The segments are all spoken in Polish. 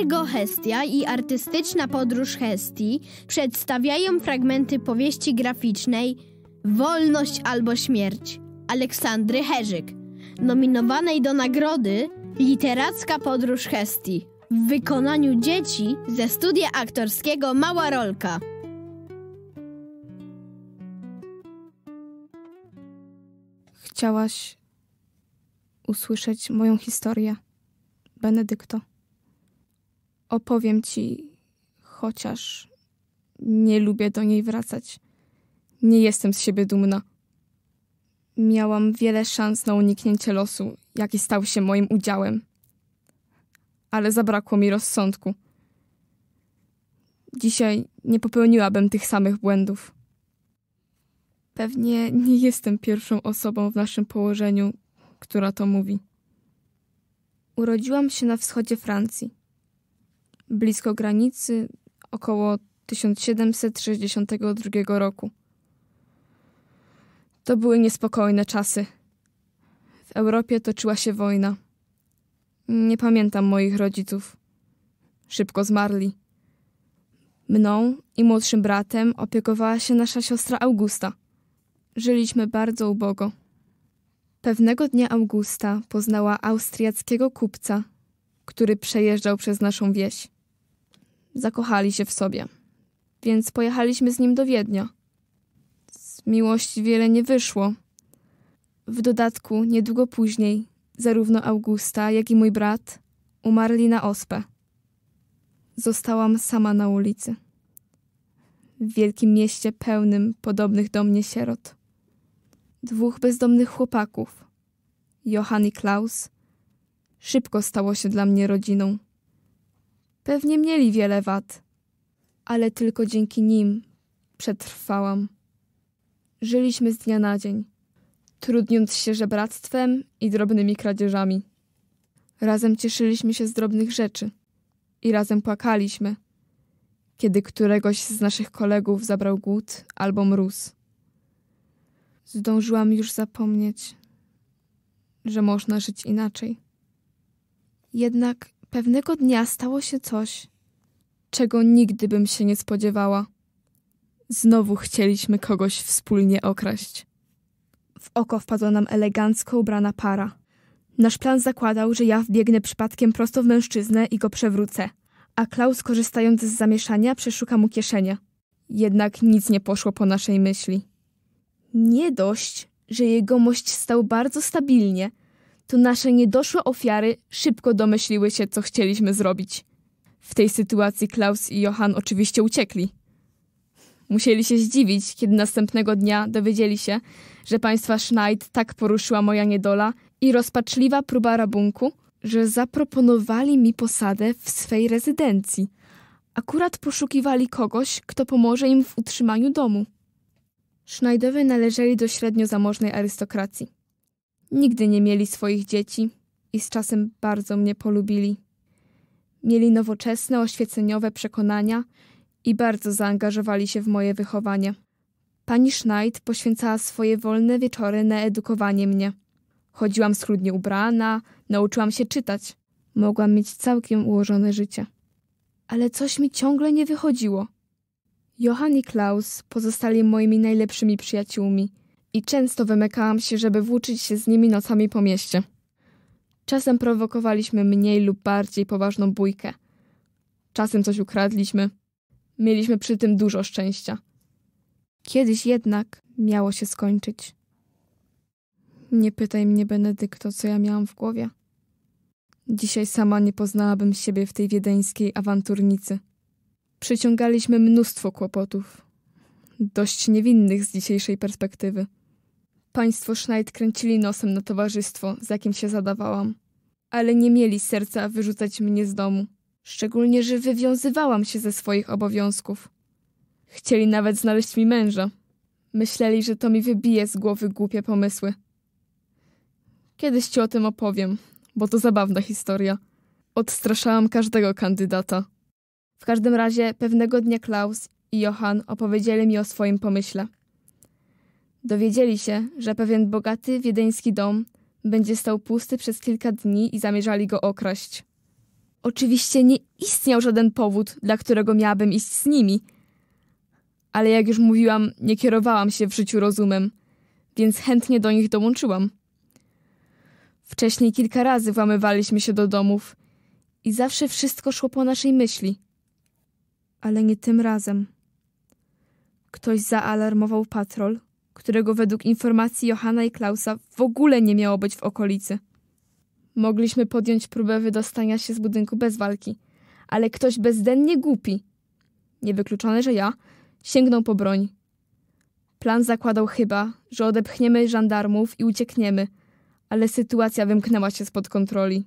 Ergo Hestia i artystyczna podróż Hestii przedstawiają fragmenty powieści graficznej Wolność albo śmierć Aleksandry Herzyk, nominowanej do nagrody Literacka podróż Hestii w wykonaniu dzieci ze studia aktorskiego Mała Rolka. Chciałaś usłyszeć moją historię, Benedykto opowiem ci, chociaż nie lubię do niej wracać. Nie jestem z siebie dumna. Miałam wiele szans na uniknięcie losu, jaki stał się moim udziałem. Ale zabrakło mi rozsądku. Dzisiaj nie popełniłabym tych samych błędów. Pewnie nie jestem pierwszą osobą w naszym położeniu, która to mówi. Urodziłam się na wschodzie Francji blisko granicy około 1762 roku. To były niespokojne czasy. W Europie toczyła się wojna. Nie pamiętam moich rodziców. Szybko zmarli. Mną i młodszym bratem opiekowała się nasza siostra Augusta. Żyliśmy bardzo ubogo. Pewnego dnia Augusta poznała austriackiego kupca, który przejeżdżał przez naszą wieś zakochali się w sobie. Więc pojechaliśmy z nim do Wiednia. Z miłości wiele nie wyszło. W dodatku, niedługo później, zarówno Augusta, jak i mój brat umarli na ospę. Zostałam sama na ulicy. W wielkim mieście pełnym podobnych do mnie sierot. Dwóch bezdomnych chłopaków, Johan i Klaus, szybko stało się dla mnie rodziną. Pewnie mieli wiele wad, ale tylko dzięki nim przetrwałam. Żyliśmy z dnia na dzień, trudniąc się żebractwem i drobnymi kradzieżami. Razem cieszyliśmy się z drobnych rzeczy i razem płakaliśmy, kiedy któregoś z naszych kolegów zabrał głód albo mróz. Zdążyłam już zapomnieć, że można żyć inaczej. Jednak Pewnego dnia stało się coś, czego nigdy bym się nie spodziewała. Znowu chcieliśmy kogoś wspólnie okraść. W oko wpadła nam elegancko ubrana para. Nasz plan zakładał, że ja wbiegnę przypadkiem prosto w mężczyznę i go przewrócę, a Klaus, korzystając z zamieszania, przeszuka mu kieszenie. Jednak nic nie poszło po naszej myśli. Nie dość, że jegomość stał bardzo stabilnie – to nasze niedoszłe ofiary szybko domyśliły się, co chcieliśmy zrobić. W tej sytuacji Klaus i Johan oczywiście uciekli. Musieli się zdziwić, kiedy następnego dnia dowiedzieli się, że państwa Schneid tak poruszyła moja niedola i rozpaczliwa próba rabunku, że zaproponowali mi posadę w swej rezydencji. Akurat poszukiwali kogoś, kto pomoże im w utrzymaniu domu. Schneidowie należeli do średnio zamożnej arystokracji. Nigdy nie mieli swoich dzieci i z czasem bardzo mnie polubili. Mieli nowoczesne, oświeceniowe przekonania i bardzo zaangażowali się w moje wychowanie. Pani Schneid poświęcała swoje wolne wieczory na edukowanie mnie. Chodziłam schludnie ubrana, nauczyłam się czytać. Mogłam mieć całkiem ułożone życie. Ale coś mi ciągle nie wychodziło. Johan i Klaus pozostali moimi najlepszymi przyjaciółmi – i często wymykałam się, żeby włóczyć się z nimi nocami po mieście. Czasem prowokowaliśmy mniej lub bardziej poważną bójkę. Czasem coś ukradliśmy. Mieliśmy przy tym dużo szczęścia. Kiedyś jednak miało się skończyć. Nie pytaj mnie, Benedykto, co ja miałam w głowie. Dzisiaj sama nie poznałabym siebie w tej wiedeńskiej awanturnicy. Przyciągaliśmy mnóstwo kłopotów, dość niewinnych z dzisiejszej perspektywy. Państwo Schneid kręcili nosem na towarzystwo, z jakim się zadawałam. Ale nie mieli serca wyrzucać mnie z domu. Szczególnie, że wywiązywałam się ze swoich obowiązków. Chcieli nawet znaleźć mi męża. Myśleli, że to mi wybije z głowy głupie pomysły. Kiedyś ci o tym opowiem, bo to zabawna historia. Odstraszałam każdego kandydata. W każdym razie pewnego dnia Klaus i Johan opowiedzieli mi o swoim pomyśle. Dowiedzieli się, że pewien bogaty wiedeński dom będzie stał pusty przez kilka dni i zamierzali go okraść. Oczywiście nie istniał żaden powód, dla którego miałabym iść z nimi. Ale jak już mówiłam, nie kierowałam się w życiu rozumem, więc chętnie do nich dołączyłam. Wcześniej kilka razy włamywaliśmy się do domów i zawsze wszystko szło po naszej myśli. Ale nie tym razem. Ktoś zaalarmował patrol, którego według informacji Johanna i Klausa w ogóle nie miało być w okolicy. Mogliśmy podjąć próbę wydostania się z budynku bez walki, ale ktoś bezdennie głupi, niewykluczone, że ja, sięgnął po broń. Plan zakładał chyba, że odepchniemy żandarmów i uciekniemy, ale sytuacja wymknęła się spod kontroli.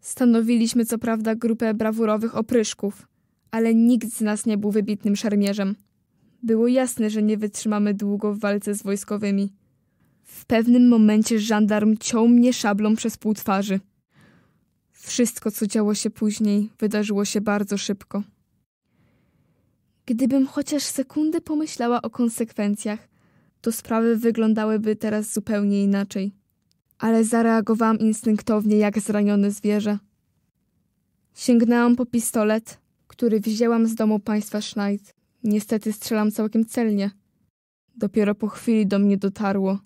Stanowiliśmy co prawda grupę brawurowych opryszków, ale nikt z nas nie był wybitnym szermierzem. Było jasne, że nie wytrzymamy długo w walce z wojskowymi. W pewnym momencie żandarm ciął mnie szablą przez pół twarzy. Wszystko, co działo się później, wydarzyło się bardzo szybko. Gdybym chociaż sekundę pomyślała o konsekwencjach, to sprawy wyglądałyby teraz zupełnie inaczej. Ale zareagowałam instynktownie jak zranione zwierzę. Sięgnęłam po pistolet, który wzięłam z domu państwa Schneid. Niestety strzelam całkiem celnie. Dopiero po chwili do mnie dotarło,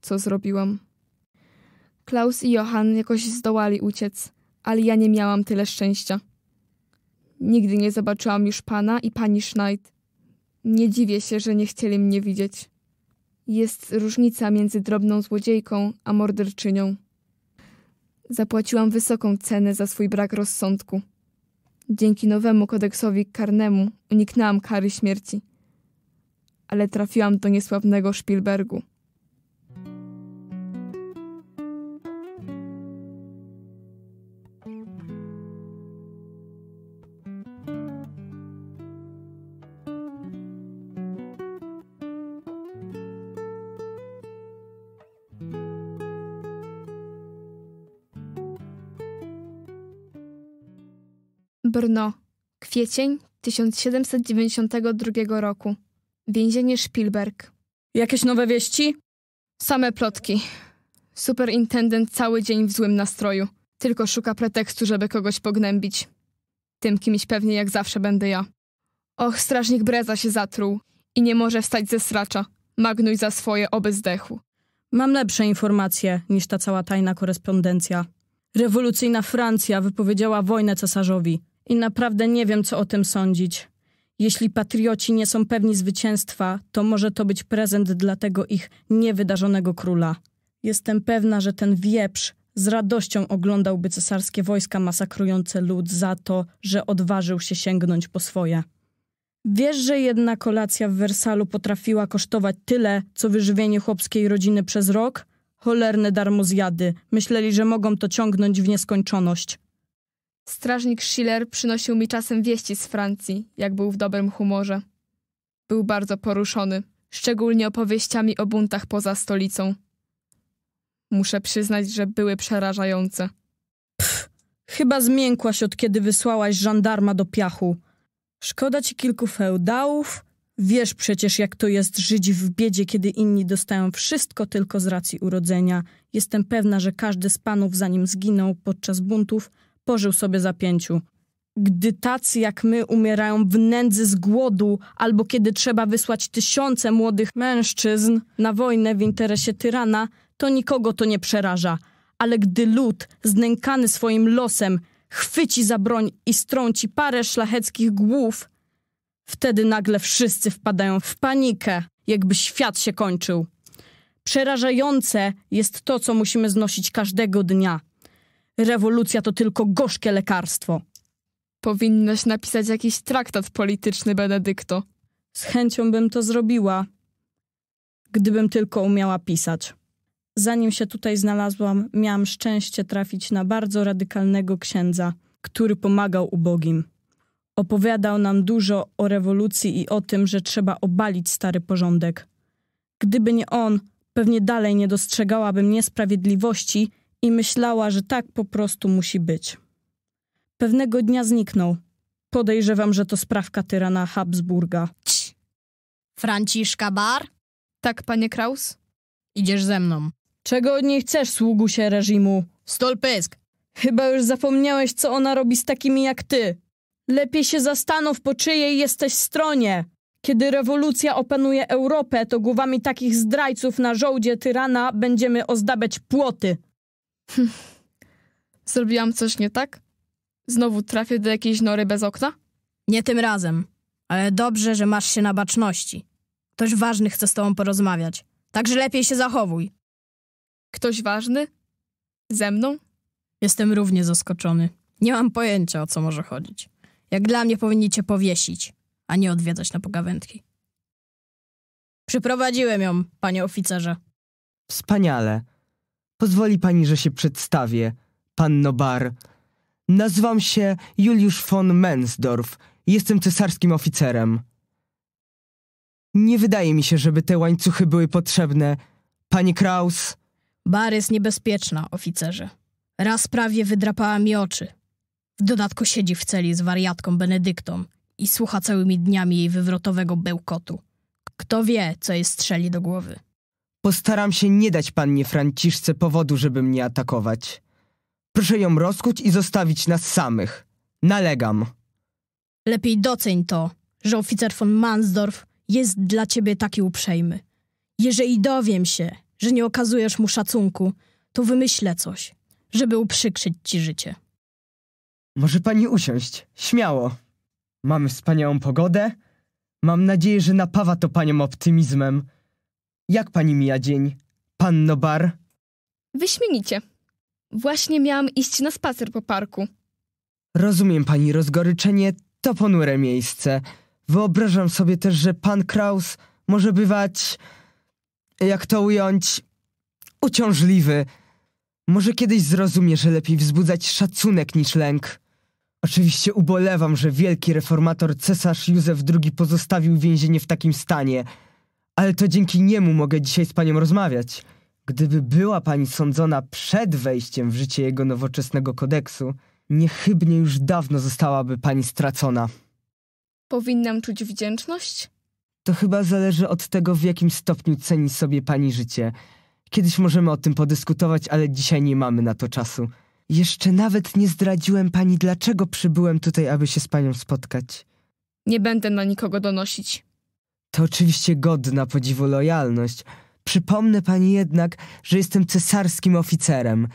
co zrobiłam. Klaus i Johan jakoś zdołali uciec, ale ja nie miałam tyle szczęścia. Nigdy nie zobaczyłam już pana i pani Schneid. Nie dziwię się, że nie chcieli mnie widzieć. Jest różnica między drobną złodziejką a morderczynią. Zapłaciłam wysoką cenę za swój brak rozsądku. Dzięki nowemu kodeksowi karnemu uniknęłam kary śmierci. Ale trafiłam do niesławnego Spielbergu. Brno, kwiecień 1792 roku. Więzienie Spielberg. Jakieś nowe wieści? Same plotki. Superintendent cały dzień w złym nastroju. Tylko szuka pretekstu, żeby kogoś pognębić. Tym kimś pewnie jak zawsze będę ja. Och, strażnik Breza się zatruł i nie może wstać ze stracza. Magnuj za swoje oby zdechł. Mam lepsze informacje niż ta cała tajna korespondencja. Rewolucyjna Francja wypowiedziała wojnę cesarzowi. I naprawdę nie wiem, co o tym sądzić. Jeśli patrioci nie są pewni zwycięstwa, to może to być prezent dla tego ich niewydarzonego króla. Jestem pewna, że ten wieprz z radością oglądałby cesarskie wojska masakrujące lud za to, że odważył się sięgnąć po swoje. Wiesz, że jedna kolacja w Wersalu potrafiła kosztować tyle, co wyżywienie chłopskiej rodziny przez rok? Cholerne darmozjady. Myśleli, że mogą to ciągnąć w nieskończoność. Strażnik Schiller przynosił mi czasem wieści z Francji, jak był w dobrym humorze. Był bardzo poruszony, szczególnie opowieściami o buntach poza stolicą. Muszę przyznać, że były przerażające. Pff, chyba zmiękłaś od kiedy wysłałaś żandarma do piachu. Szkoda ci kilku feudałów. Wiesz przecież, jak to jest żyć w biedzie, kiedy inni dostają wszystko tylko z racji urodzenia. Jestem pewna, że każdy z panów, zanim zginął podczas buntów, otworzył sobie zapięciu. Gdy tacy jak my umierają w nędzy z głodu, albo kiedy trzeba wysłać tysiące młodych mężczyzn na wojnę w interesie tyrana, to nikogo to nie przeraża. Ale gdy lud, znękany swoim losem, chwyci za broń i strąci parę szlacheckich głów, wtedy nagle wszyscy wpadają w panikę, jakby świat się kończył. Przerażające jest to, co musimy znosić każdego dnia. Rewolucja to tylko gorzkie lekarstwo. Powinnaś napisać jakiś traktat polityczny, Benedykto. Z chęcią bym to zrobiła, gdybym tylko umiała pisać. Zanim się tutaj znalazłam, miałam szczęście trafić na bardzo radykalnego księdza, który pomagał ubogim. Opowiadał nam dużo o rewolucji i o tym, że trzeba obalić stary porządek. Gdyby nie on, pewnie dalej nie dostrzegałabym niesprawiedliwości i myślała, że tak po prostu musi być. Pewnego dnia zniknął. Podejrzewam, że to sprawka tyrana Habsburga. Cii. Franciszka Bar? Tak, panie Kraus? Idziesz ze mną. Czego od niej chcesz, sługusie reżimu? Stolpysk! Chyba już zapomniałeś, co ona robi z takimi jak ty. Lepiej się zastanów, po czyjej jesteś stronie. Kiedy rewolucja opanuje Europę, to głowami takich zdrajców na żołdzie tyrana będziemy ozdabiać płoty. Hm. Zrobiłam coś nie tak? Znowu trafię do jakiejś nory bez okna? Nie tym razem. Ale dobrze, że masz się na baczności. Ktoś ważny chce z tobą porozmawiać. Także lepiej się zachowuj. Ktoś ważny? Ze mną? Jestem równie zaskoczony. Nie mam pojęcia, o co może chodzić. Jak dla mnie powinni cię powiesić, a nie odwiedzać na pogawędki. Przyprowadziłem ją, panie oficerze. Wspaniale. Pozwoli pani, że się przedstawię, panno Bar. Nazywam się Juliusz von Mensdorf. Jestem cesarskim oficerem. Nie wydaje mi się, żeby te łańcuchy były potrzebne. Pani Kraus? Bar jest niebezpieczna, oficerze. Raz prawie wydrapała mi oczy. W dodatku siedzi w celi z wariatką Benedyktą i słucha całymi dniami jej wywrotowego bełkotu. Kto wie, co jej strzeli do głowy. Postaram się nie dać pannie Franciszce powodu, żeby mnie atakować. Proszę ją rozkuć i zostawić nas samych. Nalegam. Lepiej doceń to, że oficer von Mansdorf jest dla ciebie taki uprzejmy. Jeżeli dowiem się, że nie okazujesz mu szacunku, to wymyślę coś, żeby uprzykrzyć ci życie. Może pani usiąść, śmiało. Mamy wspaniałą pogodę. Mam nadzieję, że napawa to panią optymizmem. Jak pani mija dzień? Panno Bar? Wyśmienicie. Właśnie miałam iść na spacer po parku. Rozumiem pani rozgoryczenie, to ponure miejsce. Wyobrażam sobie też, że pan Kraus może bywać, jak to ująć, uciążliwy. Może kiedyś zrozumie, że lepiej wzbudzać szacunek niż lęk. Oczywiście ubolewam, że wielki reformator cesarz Józef II pozostawił więzienie w takim stanie – ale to dzięki niemu mogę dzisiaj z panią rozmawiać. Gdyby była pani sądzona przed wejściem w życie jego nowoczesnego kodeksu, niechybnie już dawno zostałaby pani stracona. Powinnam czuć wdzięczność? To chyba zależy od tego, w jakim stopniu ceni sobie pani życie. Kiedyś możemy o tym podyskutować, ale dzisiaj nie mamy na to czasu. Jeszcze nawet nie zdradziłem pani, dlaczego przybyłem tutaj, aby się z panią spotkać. Nie będę na nikogo donosić. To oczywiście godna podziwu lojalność. Przypomnę pani jednak, że jestem cesarskim oficerem.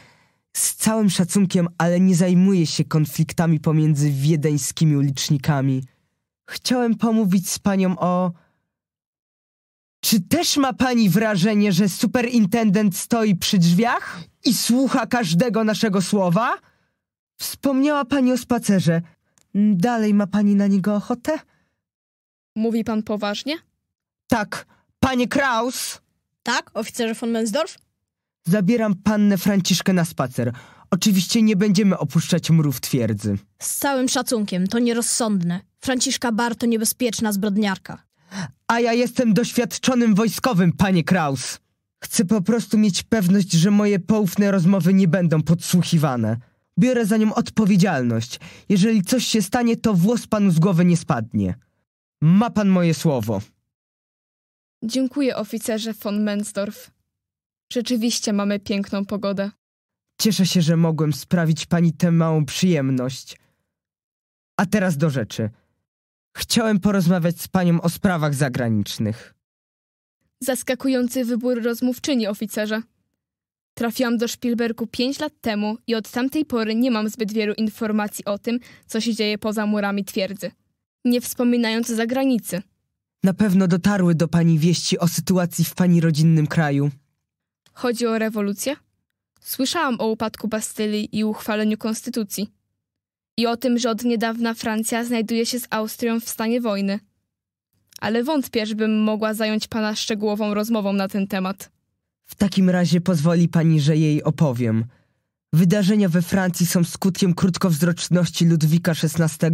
Z całym szacunkiem, ale nie zajmuję się konfliktami pomiędzy wiedeńskimi ulicznikami. Chciałem pomówić z panią o... Czy też ma pani wrażenie, że superintendent stoi przy drzwiach i słucha każdego naszego słowa? Wspomniała pani o spacerze. Dalej ma pani na niego ochotę? Mówi pan poważnie? Tak, panie Kraus! Tak, oficerze von Mensdorf? Zabieram pannę Franciszkę na spacer. Oczywiście nie będziemy opuszczać murów twierdzy. Z całym szacunkiem, to nierozsądne. Franciszka Bar to niebezpieczna zbrodniarka. A ja jestem doświadczonym wojskowym, panie Kraus. Chcę po prostu mieć pewność, że moje poufne rozmowy nie będą podsłuchiwane. Biorę za nią odpowiedzialność. Jeżeli coś się stanie, to włos panu z głowy nie spadnie. Ma pan moje słowo. Dziękuję, oficerze von Mensdorf. Rzeczywiście mamy piękną pogodę. Cieszę się, że mogłem sprawić pani tę małą przyjemność. A teraz do rzeczy. Chciałem porozmawiać z panią o sprawach zagranicznych. Zaskakujący wybór rozmówczyni, oficerze. Trafiłam do Spielbergu pięć lat temu i od tamtej pory nie mam zbyt wielu informacji o tym, co się dzieje poza murami twierdzy nie wspominając zagranicy. Na pewno dotarły do pani wieści o sytuacji w pani rodzinnym kraju. Chodzi o rewolucję? Słyszałam o upadku Bastylii i uchwaleniu konstytucji. I o tym, że od niedawna Francja znajduje się z Austrią w stanie wojny. Ale wątpię, żebym mogła zająć pana szczegółową rozmową na ten temat. W takim razie pozwoli pani, że jej opowiem. Wydarzenia we Francji są skutkiem krótkowzroczności Ludwika XVI,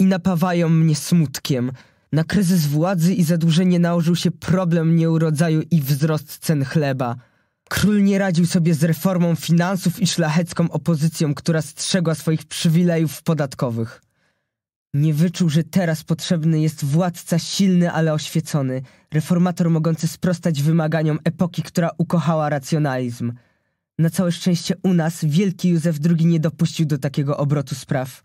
i napawają mnie smutkiem. Na kryzys władzy i zadłużenie nałożył się problem nieurodzaju i wzrost cen chleba. Król nie radził sobie z reformą finansów i szlachecką opozycją, która strzegła swoich przywilejów podatkowych. Nie wyczuł, że teraz potrzebny jest władca silny, ale oświecony, reformator mogący sprostać wymaganiom epoki, która ukochała racjonalizm. Na całe szczęście u nas wielki Józef II nie dopuścił do takiego obrotu spraw.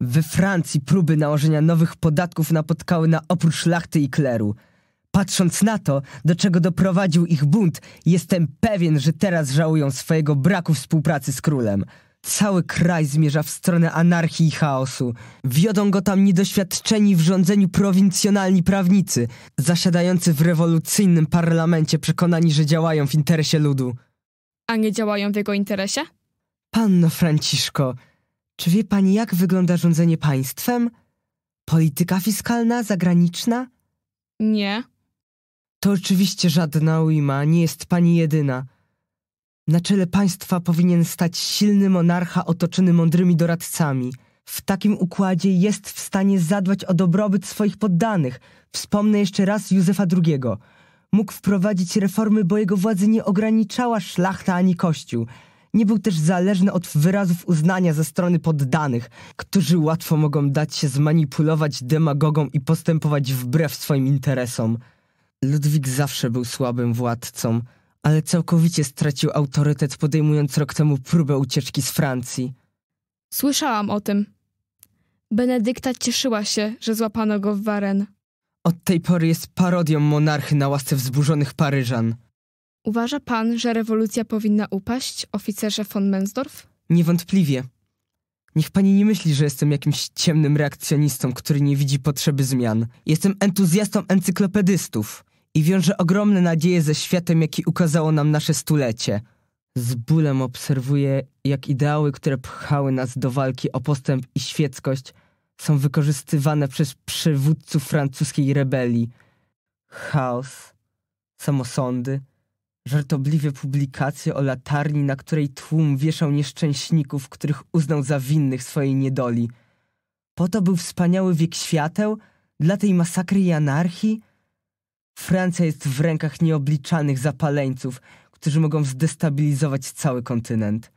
We Francji próby nałożenia nowych podatków napotkały na oprócz szlachty i kleru. Patrząc na to, do czego doprowadził ich bunt, jestem pewien, że teraz żałują swojego braku współpracy z królem. Cały kraj zmierza w stronę anarchii i chaosu. Wiodą go tam niedoświadczeni w rządzeniu prowincjonalni prawnicy, zasiadający w rewolucyjnym parlamencie przekonani, że działają w interesie ludu. A nie działają w jego interesie? Panno Franciszko, czy wie pani, jak wygląda rządzenie państwem? Polityka fiskalna, zagraniczna? Nie. To oczywiście żadna ujma, nie jest pani jedyna. Na czele państwa powinien stać silny monarcha otoczony mądrymi doradcami. W takim układzie jest w stanie zadbać o dobrobyt swoich poddanych. Wspomnę jeszcze raz Józefa II. Mógł wprowadzić reformy, bo jego władzy nie ograniczała szlachta ani kościół. Nie był też zależny od wyrazów uznania ze strony poddanych, którzy łatwo mogą dać się zmanipulować demagogom i postępować wbrew swoim interesom. Ludwik zawsze był słabym władcą, ale całkowicie stracił autorytet podejmując rok temu próbę ucieczki z Francji. Słyszałam o tym. Benedykta cieszyła się, że złapano go w Waren. Od tej pory jest parodią monarchy na łasce wzburzonych Paryżan. Uważa pan, że rewolucja powinna upaść, oficerze von Mensdorf? Niewątpliwie. Niech pani nie myśli, że jestem jakimś ciemnym reakcjonistą, który nie widzi potrzeby zmian. Jestem entuzjastą encyklopedystów i wiążę ogromne nadzieje ze światem, jaki ukazało nam nasze stulecie. Z bólem obserwuję, jak ideały, które pchały nas do walki o postęp i świeckość, są wykorzystywane przez przywódców francuskiej rebelii. Chaos, samosądy, żartobliwe publikacje o latarni, na której tłum wieszał nieszczęśników, których uznał za winnych swojej niedoli. Po to był wspaniały wiek świateł? Dla tej masakry i anarchii? Francja jest w rękach nieobliczanych zapaleńców, którzy mogą zdestabilizować cały kontynent.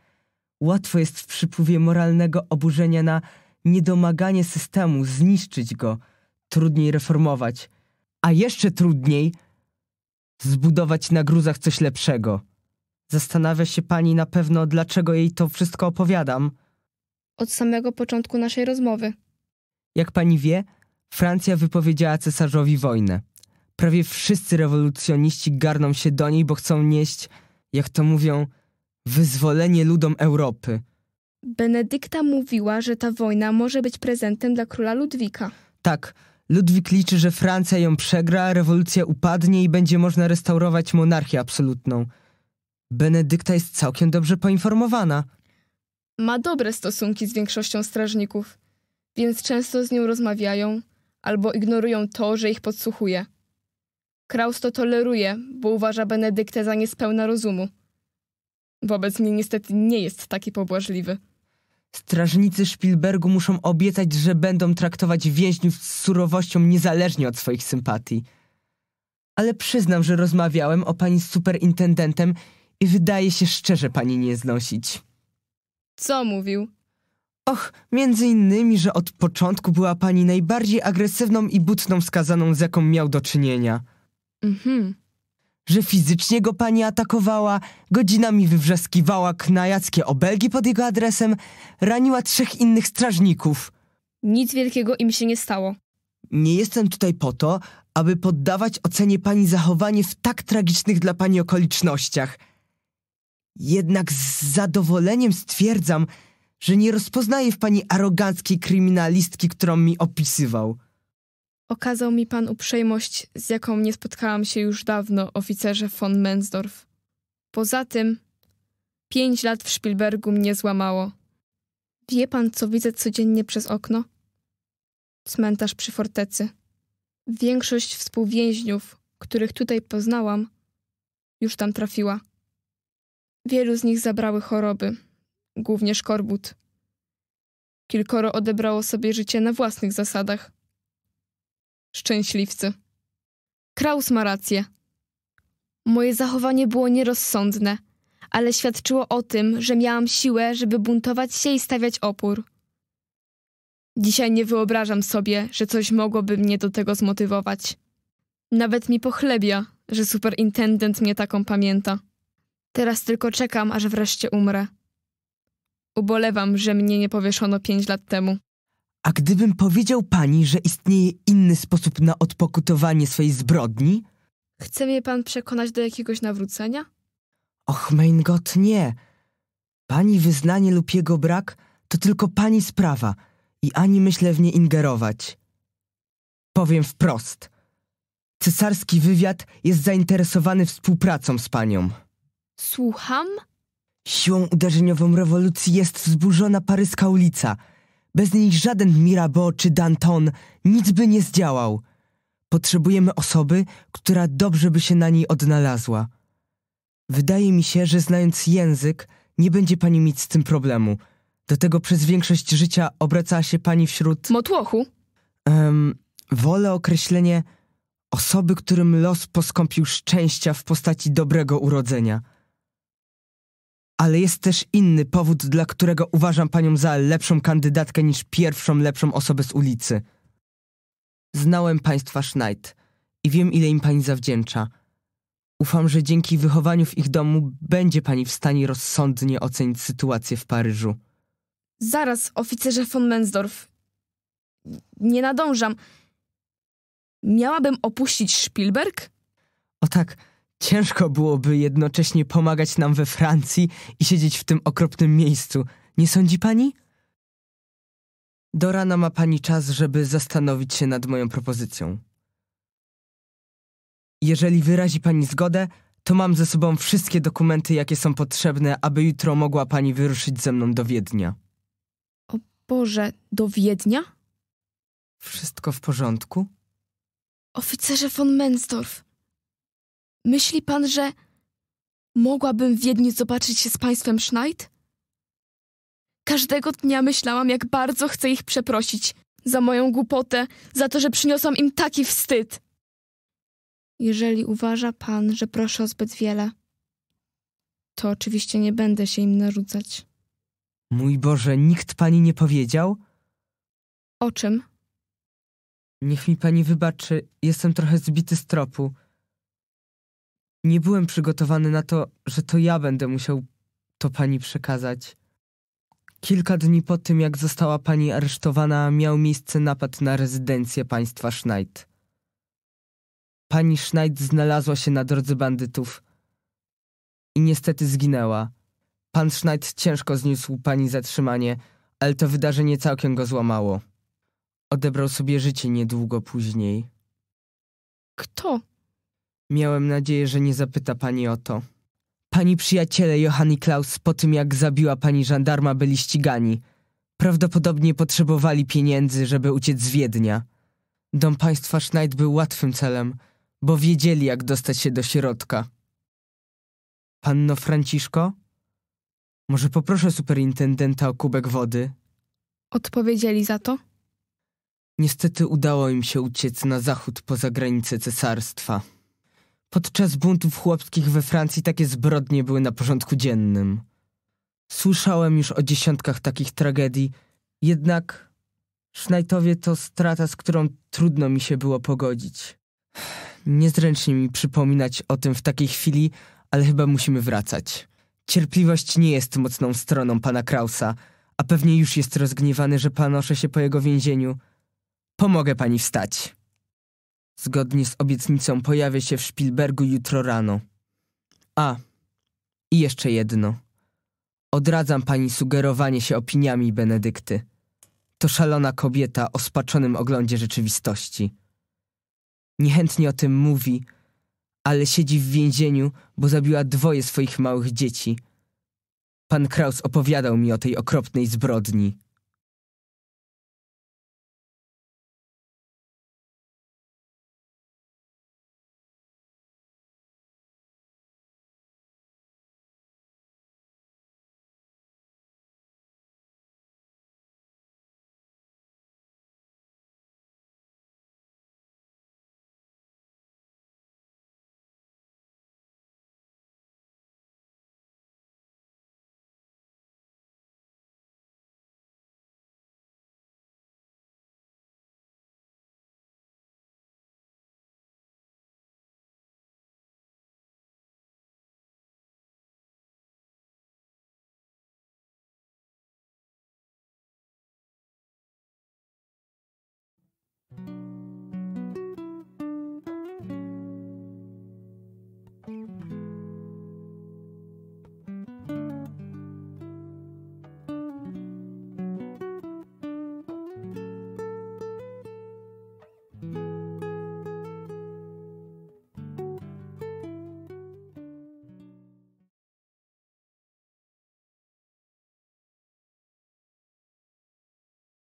Łatwo jest w przypływie moralnego oburzenia na niedomaganie systemu zniszczyć go, trudniej reformować, a jeszcze trudniej – zbudować na gruzach coś lepszego. Zastanawia się pani na pewno, dlaczego jej to wszystko opowiadam. Od samego początku naszej rozmowy. Jak pani wie, Francja wypowiedziała cesarzowi wojnę. Prawie wszyscy rewolucjoniści garną się do niej, bo chcą nieść, jak to mówią, wyzwolenie ludom Europy. Benedykta mówiła, że ta wojna może być prezentem dla króla Ludwika. Tak, Ludwik liczy, że Francja ją przegra, rewolucja upadnie i będzie można restaurować monarchię absolutną. Benedykta jest całkiem dobrze poinformowana. Ma dobre stosunki z większością strażników, więc często z nią rozmawiają albo ignorują to, że ich podsłuchuje. Kraus to toleruje, bo uważa Benedyktę za niespełna rozumu. Wobec mnie niestety nie jest taki pobłażliwy. Strażnicy Spielbergu muszą obiecać, że będą traktować więźniów z surowością niezależnie od swoich sympatii. Ale przyznam, że rozmawiałem o pani z superintendentem i wydaje się szczerze pani nie znosić. Co mówił? Och, między innymi, że od początku była pani najbardziej agresywną i butną skazaną, z jaką miał do czynienia. Mhm że fizycznie go pani atakowała, godzinami wywrzaskiwała knajackie obelgi pod jego adresem, raniła trzech innych strażników. Nic wielkiego im się nie stało. Nie jestem tutaj po to, aby poddawać ocenie pani zachowanie w tak tragicznych dla pani okolicznościach. Jednak z zadowoleniem stwierdzam, że nie rozpoznaję w pani aroganckiej kryminalistki, którą mi opisywał. Okazał mi pan uprzejmość, z jaką nie spotkałam się już dawno, oficerze von Mensdorf. Poza tym, pięć lat w Spielbergu mnie złamało. Wie pan, co widzę codziennie przez okno? Cmentarz przy fortecy. Większość współwięźniów, których tutaj poznałam, już tam trafiła. Wielu z nich zabrały choroby, głównie szkorbut. Kilkoro odebrało sobie życie na własnych zasadach. Szczęśliwcy. Kraus ma rację. Moje zachowanie było nierozsądne, ale świadczyło o tym, że miałam siłę, żeby buntować się i stawiać opór. Dzisiaj nie wyobrażam sobie, że coś mogłoby mnie do tego zmotywować. Nawet mi pochlebia, że superintendent mnie taką pamięta. Teraz tylko czekam, aż wreszcie umrę. Ubolewam, że mnie nie powieszono pięć lat temu. A gdybym powiedział pani, że istnieje inny sposób na odpokutowanie swojej zbrodni? Chce mnie pan przekonać do jakiegoś nawrócenia? Och, mein Gott, nie. Pani wyznanie lub jego brak to tylko pani sprawa i ani myślę w nie ingerować. Powiem wprost. Cesarski wywiad jest zainteresowany współpracą z panią. Słucham? Siłą uderzeniową rewolucji jest wzburzona paryska ulica – bez niej żaden Mirabeau czy Danton nic by nie zdziałał. Potrzebujemy osoby, która dobrze by się na niej odnalazła. Wydaje mi się, że znając język, nie będzie pani mieć z tym problemu. Do tego przez większość życia obracała się pani wśród... Motłochu? Um, wolę określenie osoby, którym los poskąpił szczęścia w postaci dobrego urodzenia – ale jest też inny powód, dla którego uważam panią za lepszą kandydatkę niż pierwszą lepszą osobę z ulicy. Znałem państwa Schneid i wiem, ile im pani zawdzięcza. Ufam, że dzięki wychowaniu w ich domu będzie pani w stanie rozsądnie ocenić sytuację w Paryżu. Zaraz, oficerze von Mensdorf. Nie nadążam. Miałabym opuścić Spielberg? O tak, Ciężko byłoby jednocześnie pomagać nam we Francji i siedzieć w tym okropnym miejscu. Nie sądzi pani? Do rana ma pani czas, żeby zastanowić się nad moją propozycją. Jeżeli wyrazi pani zgodę, to mam ze sobą wszystkie dokumenty, jakie są potrzebne, aby jutro mogła pani wyruszyć ze mną do Wiednia. O Boże, do Wiednia? Wszystko w porządku? Oficerze von Mensdorf, Myśli pan, że mogłabym w Wiedniu zobaczyć się z państwem Schneid? Każdego dnia myślałam, jak bardzo chcę ich przeprosić za moją głupotę, za to, że przyniosłam im taki wstyd. Jeżeli uważa pan, że proszę o zbyt wiele, to oczywiście nie będę się im narzucać. Mój Boże, nikt pani nie powiedział? O czym? Niech mi pani wybaczy, jestem trochę zbity z tropu nie byłem przygotowany na to, że to ja będę musiał to pani przekazać. Kilka dni po tym, jak została pani aresztowana, miał miejsce napad na rezydencję państwa Schneid. Pani Schneid znalazła się na drodze bandytów i niestety zginęła. Pan Schneid ciężko zniósł pani zatrzymanie, ale to wydarzenie całkiem go złamało. Odebrał sobie życie niedługo później. Kto? Miałem nadzieję, że nie zapyta pani o to. Pani przyjaciele Johanny i Klaus po tym jak zabiła pani żandarma byli ścigani. Prawdopodobnie potrzebowali pieniędzy, żeby uciec z Wiednia. Dom państwa Schneid był łatwym celem, bo wiedzieli jak dostać się do środka. Panno Franciszko? Może poproszę superintendenta o kubek wody? Odpowiedzieli za to? Niestety udało im się uciec na zachód poza granice cesarstwa. Podczas buntów chłopskich we Francji takie zbrodnie były na porządku dziennym. Słyszałem już o dziesiątkach takich tragedii, jednak Sznajtowie to strata, z którą trudno mi się było pogodzić. Niezręcznie mi przypominać o tym w takiej chwili, ale chyba musimy wracać. Cierpliwość nie jest mocną stroną pana Krausa, a pewnie już jest rozgniewany, że panoszę się po jego więzieniu. Pomogę pani wstać. Zgodnie z obietnicą pojawię się w Spielbergu jutro rano. A, i jeszcze jedno. Odradzam pani sugerowanie się opiniami Benedykty. To szalona kobieta o spaczonym oglądzie rzeczywistości. Niechętnie o tym mówi, ale siedzi w więzieniu, bo zabiła dwoje swoich małych dzieci. Pan Kraus opowiadał mi o tej okropnej zbrodni.